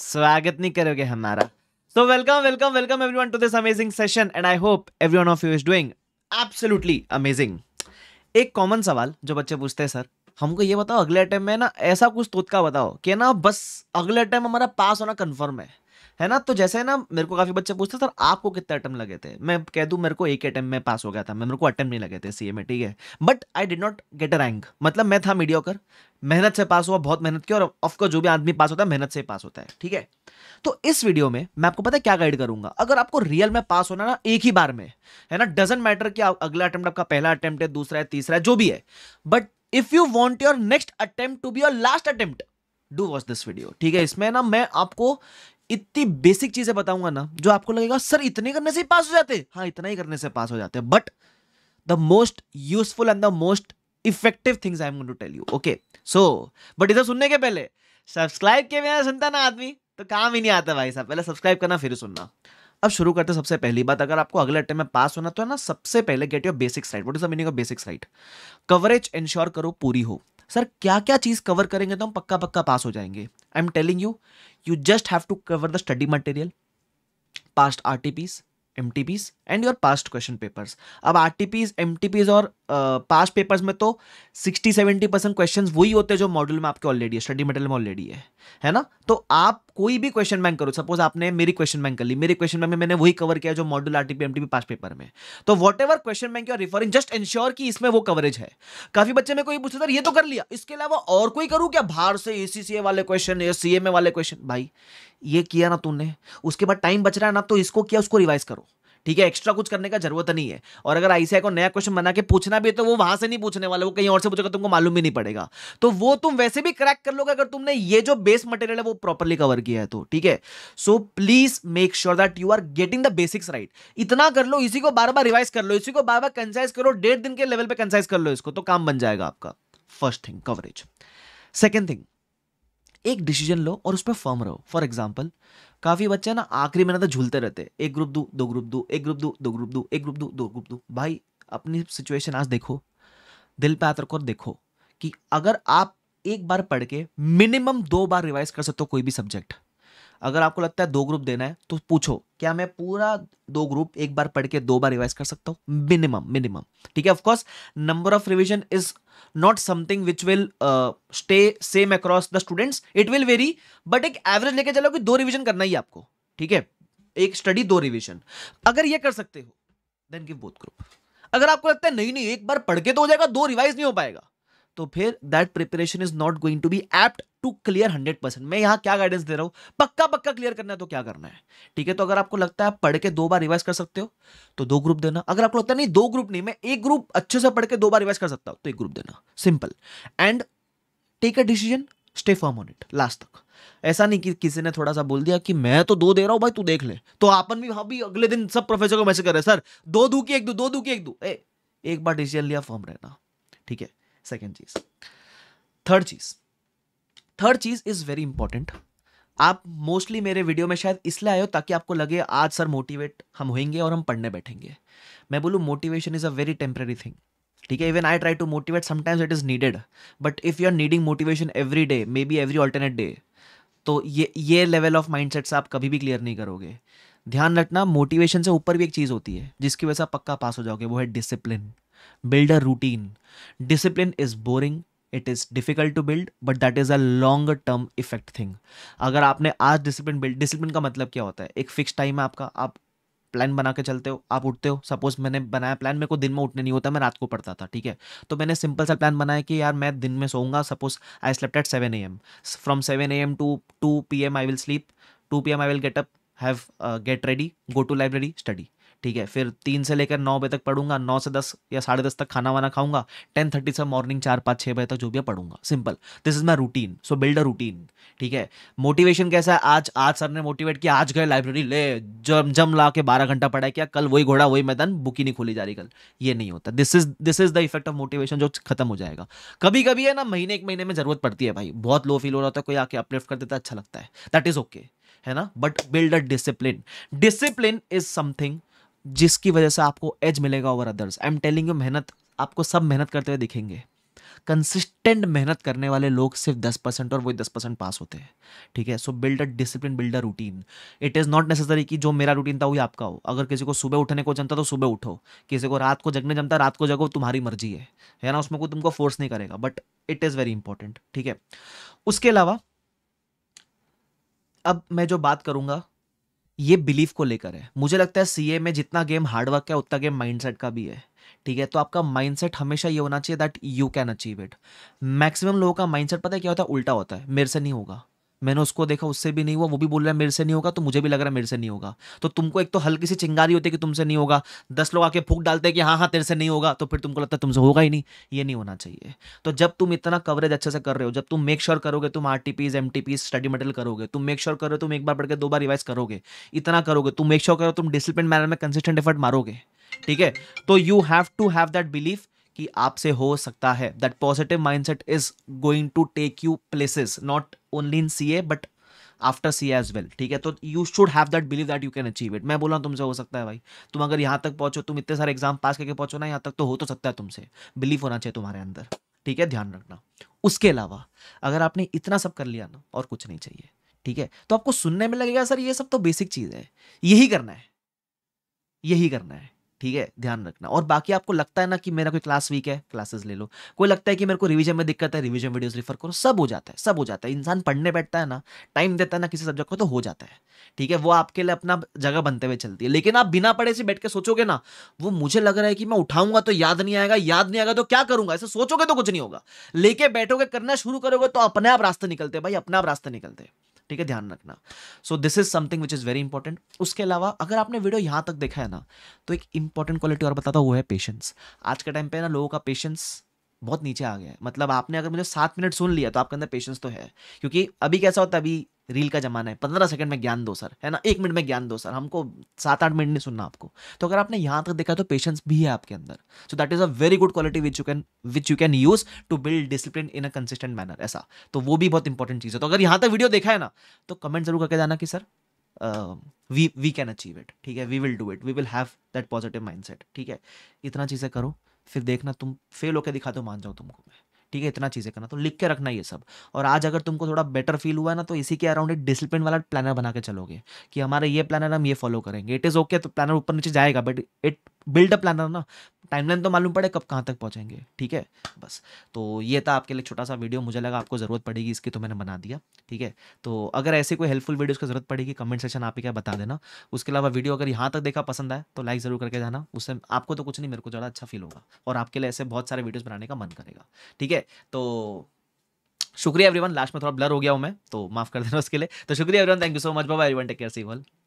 स्वागत नहीं करोगे हमारा so welcome welcome welcome everyone to this amazing session and I hope everyone of you is doing absolutely amazing एक common सवाल जो बच्चे पूछते हैं सर हमको ये बताओ अगले अटैम्प में ना ऐसा कुछ तोतका बताओ कि ना बस अगले अटैम्प हमारा पास होना कन्फर्म है है ना तो जैसे ना मेरे को काफी बच्चे पूछते सर आपको कितने अटैम्प लगे थे मैं कह दूं मेरे को एक अटैम्प में पास हो गया था मैं मेरे को अटैम्प नहीं लगे थे सीए में ठीक है but I did not get a rank मतलब मैं था मीडियोकर मेहनत से पास हुआ बहुत मेहनत किया और ऑफकोर्स जो भी आदमी पास होता है मेहनत से पास होता है ठीक है तो इस वीडियो में मैं आपको पता है क्या गाइड करूंगा अगर आपको रियल में पास होना ना एक ही बार में है ना डजेंट मैटर कि अगला अटेम्प्ट आपका पहला अटेम्प्ट है दूसरा है तीसरा है जो भी है but if you want your next attempt to be your last attempt do watch this video ठीक है इसमें ना मैं आपको इतनी बेसिक चीजें बताऊंगा ना जो आपको लगेगा सर इतने करने से ही पास हो जाते हाँ इतना ही करने से पास हो जाते but the most useful and the most effective things I am going to tell you okay so but इधर सुनने के पहले सब्सक्राइब के बिना सुनता ना आदमी तो काम ही नहीं आता भाई साहब पहले सब्सक्राइब करना फिर सुनना अब शुरू करते हैं सबसे पहली बात अगर आपको अगले अट्टे में पास होना तो है ना सबसे पहले get your basic site what is the meaning of basic site coverage ensure करो पूरी हो सर क्या क्या चीज़ कवर करेंगे तो हम पक्का पक्का पास हो जाएंगे I am telling you you just have to cover the study material past R T Ps M T Ps and your past question papers अब R T Ps M T Ps और past uh, papers में तो sixty seventy percent question वही होते हैं जो model में आपके ऑलरेडी है स्टडी मटेरियल में ऑलरेडी है है ना तो आप कोई भी क्वेश्चन बैंक करो सपोज आपने मेरी क्वेश्चन बैंक कर ली मेरी क्वेश्चन बैंक में मैंने वही कवर किया जो model RTP MTP past paper में तो whatever question bank you're referring just ensure कि इसमें वो कवरेज है काफी बच्चे में कोई पूछते सर ये तो कर लिया इसके अलावा और कोई करूँ क्या बाहर से ए वाले क्वेश्चन या सीएमए वाले क्वेश्चन भाई ये किया ना तूने उसके बाद टाइम बच रहा है ना तो इसको किया उसको रिवाइज करो ठीक है एक्स्ट्रा कुछ करने का जरूरत नहीं है और अगर आईसीआई को नया क्वेश्चन बना के पूछना भी है तो वो वहां से नहीं पूछने वाला वो कहीं और से पूछेगा तुमको मालूम भी नहीं पड़ेगा तो वो तुम वैसे भी क्रैक कर लोगे अगर तुमने ये जो बेस मटेरियल है वो प्रॉपरली कवर किया है तो ठीक है so please make sure that you are getting the basics right इतना कर लो इसी को बार बार रिवाइज कर लो इसी को बार बार कंसाइज करो डेढ़ दिन के लेवल पर कंसाइज कर लो इसको तो काम बन जाएगा आपका first thing coverage second thing एक डिसीजन लो और उस पर फर्म रहो फॉर एग्जाम्पल काफ़ी बच्चे ना आखिरी महीने तक तो झूलते रहते एक ग्रुप दो दो ग्रुप दो एक ग्रुप दो दो ग्रुप दो एक ग्रुप दो दो ग्रुप दो भाई अपनी सिचुएशन आज देखो दिल पे आतर को देखो कि अगर आप एक बार पढ़ के मिनिमम दो बार रिवाइज कर सकते हो कोई भी सब्जेक्ट अगर आपको लगता है दो ग्रुप देना है तो पूछो क्या मैं पूरा दो ग्रुप एक बार पढ़ के दो बार रिवाइज कर सकता हूँ मिनिमम मिनिमम ठीक है of course number of revision is not something which will stay same across the students it will vary but एक एवरेज लेके चलो कि दो रिविजन करना ही आपको ठीक है एक स्टडी दो रिविजन अगर ये कर सकते हो देन गिव बोथ ग्रुप अगर आपको लगता है नहीं नहीं एक बार पढ़ के तो हो जाएगा दो रिवाइज नहीं हो पाएगा तो फिर that preparation is not going to be apt to clear hundred percent मैं यहां क्या गाइडेंस दे रहा हूं पक्का पक्का क्लियर करना है तो क्या करना है ठीक है तो अगर आपको लगता है आप पढ़ के दो बार रिवाइज कर सकते हो तो दो ग्रुप देना अगर आपको लगता है नहीं दो ग्रुप नहीं मैं एक ग्रुप अच्छे से पढ़ के दो बार रिवाइज कर सकता हूं तो एक ग्रुप देना simple and take a decision stay firm on it last तक ऐसा नहीं कि किसी ने थोड़ा सा बोल दिया कि मैं तो दो दे रहा हूं भाई तू देख ले तो आपन भी हाँ भी अगले दिन सब प्रोफेसर को मैसेज कर रहे सर दो दू की एक दू दो दू की एक दू ए, एक बार डिसीजन लिया फॉर्म रहना ठीक है सेकेंड चीज थर्ड चीज थर्ड चीज इज वेरी इंपॉर्टेंट आप मोस्टली मेरे वीडियो में शायद इसलिए आए हो ताकि आपको लगे आज सर मोटिवेट हम होंगे और हम पढ़ने बैठेंगे मैं बोलूँ motivation is a very temporary thing ठीक है even I try to motivate sometimes it is needed but if you are needing motivation every day maybe every alternate day तो ये ये लेवल ऑफ से आप कभी भी क्लियर नहीं करोगे ध्यान रखना मोटिवेशन से ऊपर भी एक चीज़ होती है जिसकी वजह से आप पक्का पास हो जाओगे वो है discipline build a routine discipline is boring it is difficult to build but that is a long term effect thing अगर आपने आज डिसिप्लिन बिल्ड डिसिप्लिन का मतलब क्या होता है एक फिक्स टाइम है आपका आप प्लान बना के चलते हो आप उठते हो सपोज मैंने बनाया प्लान मेरे को दिन में उठने नहीं होता मैं रात को पढ़ता था ठीक है तो मैंने सिंपल सा प्लान बनाया कि यार मैं दिन में सोऊंगा suppose I slept at seven A M from seven A M to two P M I will sleep two P M I will get up have get ready go to library study ठीक है फिर तीन से लेकर नौ बजे तक पढ़ूंगा नौ से दस या साढ़े दस तक खाना वाना खाऊंगा टेन थर्टी से मॉर्निंग चार पाँच छः बजे तक जो भी है पढ़ूंगा simple this is my routine so build a routine ठीक है मोटिवेशन कैसा है आज आज सर ने मोटिवेट किया आज गए लाइब्रेरी ले जम जम ला के बारह घंटा पढ़ा क्या कल वही घोड़ा वही मैदान बुक ही नहीं खोली जा रही कल ये नहीं होता this is this is the effect of motivation जो खत्म हो जाएगा कभी कभी है ना महीने एक महीने में जरूरत पड़ती है भाई बहुत लो फील हो रहा होता है कोई आके अपलिफ्ट कर देता है अच्छा लगता है दैट इज ओके है ना but build a discipline discipline is something जिसकी वजह से आपको एज मिलेगा over others I am telling you मेहनत आपको सब मेहनत करते हुए दिखेंगे कंसिस्टेंट मेहनत करने वाले लोग सिर्फ दस परसेंट और वही दस परसेंट पास होते हैं ठीक है so build a discipline build a routine it is not necessary कि जो मेरा रूटीन था वही आपका हो अगर किसी को सुबह उठने को जमता तो सुबह उठो किसी को रात को जगने जमता रात को जगो तुम्हारी मर्जी है है ना उसमें कोई तुमको फोर्स नहीं करेगा but it is very important ठीक है उसके अलावा अब मैं जो बात करूंगा ये बिलीफ को लेकर है मुझे लगता है सीए में जितना गेम हार्डवर्क है उतना गेम माइंडसेट का भी है ठीक है तो आपका माइंडसेट हमेशा ये होना चाहिए that you can achieve it maximum लोगों का माइंडसेट पता है क्या होता है उल्टा होता है मेरे से नहीं होगा मैंने उसको देखा उससे भी नहीं हुआ वो भी बोल रहा है मेरे से नहीं होगा तो मुझे भी लग रहा है मेरे से नहीं होगा तो तुमको एक तो हल्की सी चिंगारी होती है कि तुमसे नहीं होगा दस लोग आके फूक डालते हैं कि हाँ हाँ तेरे से नहीं होगा तो फिर तुमको लगता है तुमसे होगा ही नहीं ये नहीं होना चाहिए तो जब तुम इतना कवरेज अच्छे से कर रहे हो जब तुम मेक श्योर करोगे तुम R T M T Ps study material करोगे तुम मेक श्योर करो तुम एक बार पढ़ के दो बार रिवाइज करोगे इतना करोगे तुम मेक श्योर करो तुम डिसिप्लिन मैनर में कंसिस्टेंट एफर्ट मारोगे ठीक है तो you have to have that belief कि आपसे हो सकता है that positive mindset is going to take you places not only in C A but after C A as ठीक है तो you should have that believe that you can achieve it मैं बोला तुमसे हो सकता है भाई तुम अगर यहाँ तक पहुंचो तुम इतने सारे एग्जाम पास करके पहुंचो ना यहाँ तक तो हो तो सकता है तुमसे बिलीव होना चाहिए तुम्हारे अंदर ठीक है ध्यान रखना उसके अलावा अगर आपने इतना सब कर लिया ना और कुछ नहीं चाहिए ठीक है तो आपको सुनने में लगेगा सर ये सब तो बेसिक चीज़ है यही करना है यही करना है ठीक है ध्यान रखना और बाकी आपको लगता है ना कि मेरा कोई क्लास वीक है क्लासेस ले लो कोई लगता है कि मेरे को रिवीजन में दिक्कत है रिवीजन वीडियोस रिफर करो सब हो जाता है सब हो जाता है इंसान पढ़ने बैठता है ना टाइम देता है ना किसी सब्जेक्ट को तो हो जाता है ठीक है वो आपके लिए अपना जगह बनते हुए चलती है लेकिन आप बिना पढ़े से बैठ के सोचोगे ना वो मुझे लग रहा है कि मैं उठाऊंगा तो याद नहीं आएगा याद नहीं आएगा तो क्या करूंगा ऐसे सोचोगे तो कुछ नहीं होगा लेके बैठोगे करना शुरू करोगे तो अपने आप रास्ते निकलते भाई अपने आप रास्ते निकलते ठीक है ध्यान रखना so this is something which is very important उसके अलावा अगर आपने वीडियो यहाँ तक देखा है ना तो एक इंपॉर्टेंट क्वालिटी और बताता वो है पेशेंस आज के टाइम पे ना लोगों का पेशेंस बहुत नीचे आ गया है मतलब आपने अगर मुझे सात मिनट सुन लिया तो आपके अंदर पेशेंस तो है क्योंकि अभी कैसा होता है अभी रील का जमाना है पंद्रह सेकंड में ज्ञान दो सर है ना एक मिनट में ज्ञान दो सर हमको सात आठ मिनट नहीं सुनना आपको तो अगर आपने यहाँ तक देखा तो पेशेंस भी है आपके अंदर so that is a very good quality which you can which you can use to build discipline in a consistent manner ऐसा तो वो भी बहुत इंपॉर्टेंट चीज़ है तो अगर यहाँ तक वीडियो देखा है ना तो कमेंट जरूर करके जाना कि sir we we can achieve it ठीक है we will do it we will have that positive mindset ठीक है इतना चीज़ें करो फिर देखना तुम फेल होकर दिखा दो मान जाओ तुमको मैं ठीक है इतना चीज़ें करना तो लिख के रखना ये सब और आज अगर तुमको थोड़ा बेटर फील हुआ ना तो इसी के अराउंड एक डिसिप्लिन वाला प्लानर बना के चलोगे कि हमारा ये प्लानर हम ये फॉलो करेंगे इट इज़ ओके तो प्लानर ऊपर नीचे जाएगा but it build a planner ना टाइमलाइन तो मालूम पड़े कब कहाँ तक पहुँचेंगे ठीक है बस तो ये था आपके लिए छोटा सा वीडियो मुझे लगा आपको ज़रूरत पड़ेगी इसकी तो मैंने बना दिया ठीक है तो अगर ऐसे कोई हेल्पफुल वीडियोज़ की ज़रूरत पड़ेगी कमेंट सेक्शन आप ही क्या बता देना उसके अलावा वीडियो अगर यहाँ तक देखा पसंद आए तो लाइक ज़रूर करके जाना उससे आपको तो कुछ नहीं मेरे को ज़्यादा अच्छा फील होगा और आपके लिए ऐसे बहुत सारे वीडियोज़ बनाने का मन करेगा ठीक है है तो शुक्रिया एवरीवन लास्ट में थोड़ा ब्लर हो गया हूं मैं तो माफ कर देना उसके लिए तो शुक्रिया everyone thank you so much बाबा एवरीवन टेक केयर सी